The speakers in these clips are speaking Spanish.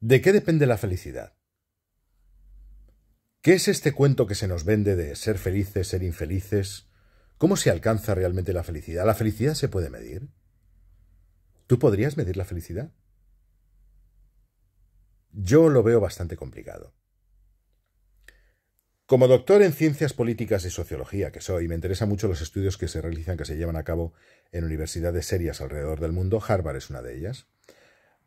¿De qué depende la felicidad? ¿Qué es este cuento que se nos vende de ser felices, ser infelices? ¿Cómo se alcanza realmente la felicidad? ¿La felicidad se puede medir? ¿Tú podrías medir la felicidad? Yo lo veo bastante complicado. Como doctor en ciencias políticas y sociología que soy, me interesan mucho los estudios que se realizan, que se llevan a cabo en universidades serias alrededor del mundo. Harvard es una de ellas.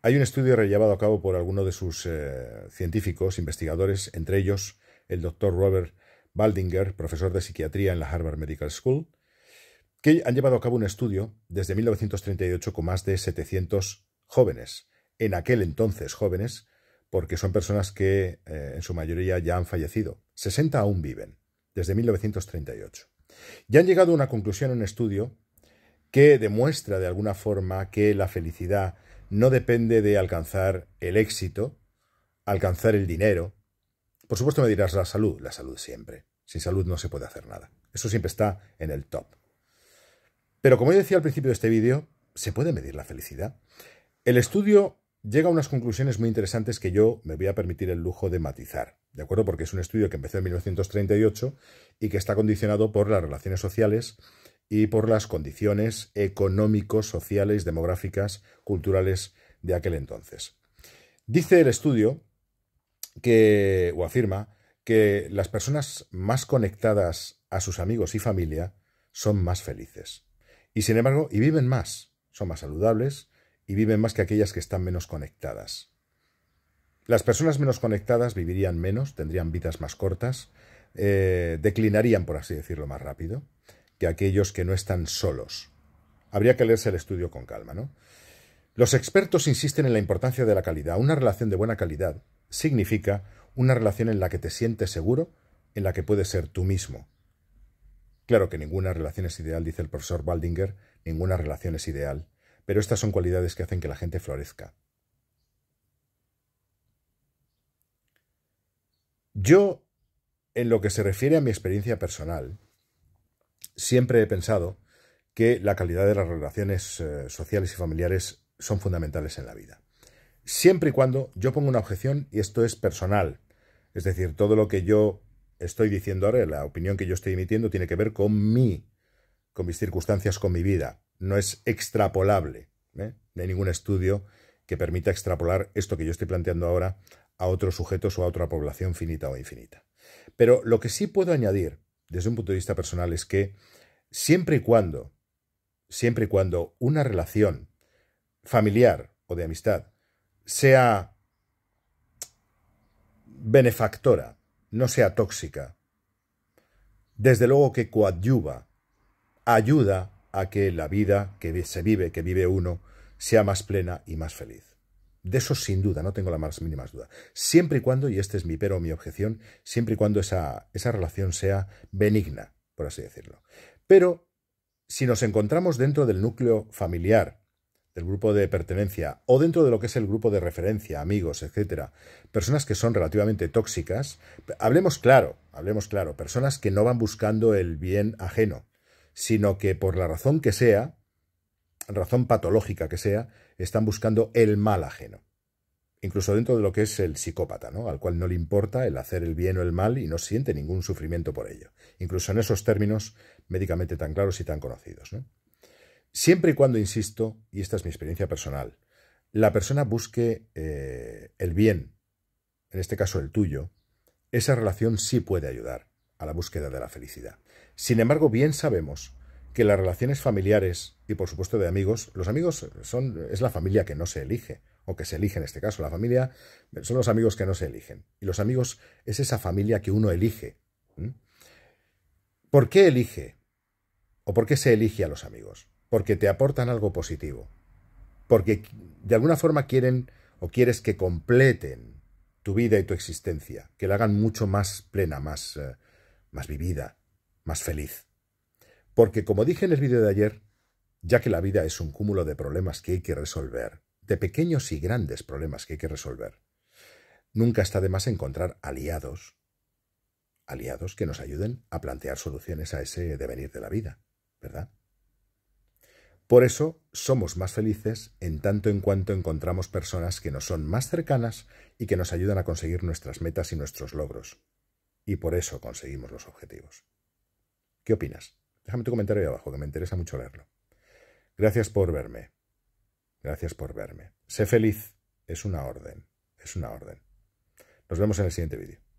Hay un estudio llevado a cabo por algunos de sus eh, científicos, investigadores, entre ellos el doctor Robert Baldinger, profesor de psiquiatría en la Harvard Medical School, que han llevado a cabo un estudio desde 1938 con más de 700 jóvenes, en aquel entonces jóvenes, porque son personas que eh, en su mayoría ya han fallecido. 60 aún viven, desde 1938. Y han llegado a una conclusión en un estudio que demuestra de alguna forma que la felicidad no depende de alcanzar el éxito, alcanzar el dinero. Por supuesto me dirás la salud, la salud siempre. Sin salud no se puede hacer nada. Eso siempre está en el top. Pero como yo decía al principio de este vídeo, ¿se puede medir la felicidad? El estudio llega a unas conclusiones muy interesantes que yo me voy a permitir el lujo de matizar, ¿de acuerdo? Porque es un estudio que empezó en 1938 y que está condicionado por las relaciones sociales y por las condiciones económicos, sociales, demográficas, culturales de aquel entonces. Dice el estudio que, o afirma, que las personas más conectadas a sus amigos y familia son más felices. Y sin embargo, y viven más, son más saludables y viven más que aquellas que están menos conectadas. Las personas menos conectadas vivirían menos, tendrían vidas más cortas, eh, declinarían, por así decirlo, más rápido, que aquellos que no están solos. Habría que leerse el estudio con calma, ¿no? Los expertos insisten en la importancia de la calidad. Una relación de buena calidad significa una relación en la que te sientes seguro, en la que puedes ser tú mismo. Claro que ninguna relación es ideal, dice el profesor Baldinger, ninguna relación es ideal, pero estas son cualidades que hacen que la gente florezca. Yo, en lo que se refiere a mi experiencia personal, Siempre he pensado que la calidad de las relaciones eh, sociales y familiares son fundamentales en la vida. Siempre y cuando yo pongo una objeción, y esto es personal, es decir, todo lo que yo estoy diciendo ahora, la opinión que yo estoy emitiendo, tiene que ver con mí, con mis circunstancias, con mi vida. No es extrapolable. ¿eh? No hay ningún estudio que permita extrapolar esto que yo estoy planteando ahora a otros sujetos o a otra población finita o infinita. Pero lo que sí puedo añadir desde un punto de vista personal es que siempre y cuando, siempre y cuando una relación familiar o de amistad sea benefactora, no sea tóxica, desde luego que coadyuva, ayuda a que la vida que se vive, que vive uno, sea más plena y más feliz. De eso sin duda, no tengo la más mínima duda. Siempre y cuando, y este es mi pero o mi objeción, siempre y cuando esa, esa relación sea benigna, por así decirlo. Pero si nos encontramos dentro del núcleo familiar, del grupo de pertenencia o dentro de lo que es el grupo de referencia, amigos, etcétera, personas que son relativamente tóxicas, hablemos claro, hablemos claro, personas que no van buscando el bien ajeno, sino que por la razón que sea, razón patológica que sea, están buscando el mal ajeno. Incluso dentro de lo que es el psicópata, ¿no? al cual no le importa el hacer el bien o el mal y no siente ningún sufrimiento por ello. Incluso en esos términos médicamente tan claros y tan conocidos. Siempre y cuando, insisto, y esta es mi experiencia personal, la persona busque eh, el bien, en este caso el tuyo, esa relación sí puede ayudar a la búsqueda de la felicidad. Sin embargo, bien sabemos que las relaciones familiares y por supuesto de amigos, los amigos son, es la familia que no se elige, o que se elige en este caso, la familia son los amigos que no se eligen. Y los amigos es esa familia que uno elige. ¿Por qué elige? ¿O por qué se elige a los amigos? Porque te aportan algo positivo. Porque de alguna forma quieren o quieres que completen tu vida y tu existencia, que la hagan mucho más plena, más, eh, más vivida, más feliz. Porque, como dije en el vídeo de ayer, ya que la vida es un cúmulo de problemas que hay que resolver, de pequeños y grandes problemas que hay que resolver, nunca está de más encontrar aliados, aliados que nos ayuden a plantear soluciones a ese devenir de la vida, ¿verdad? Por eso somos más felices en tanto en cuanto encontramos personas que nos son más cercanas y que nos ayudan a conseguir nuestras metas y nuestros logros. Y por eso conseguimos los objetivos. ¿Qué opinas? Déjame tu comentario ahí abajo, que me interesa mucho leerlo. Gracias por verme. Gracias por verme. Sé feliz. Es una orden. Es una orden. Nos vemos en el siguiente vídeo.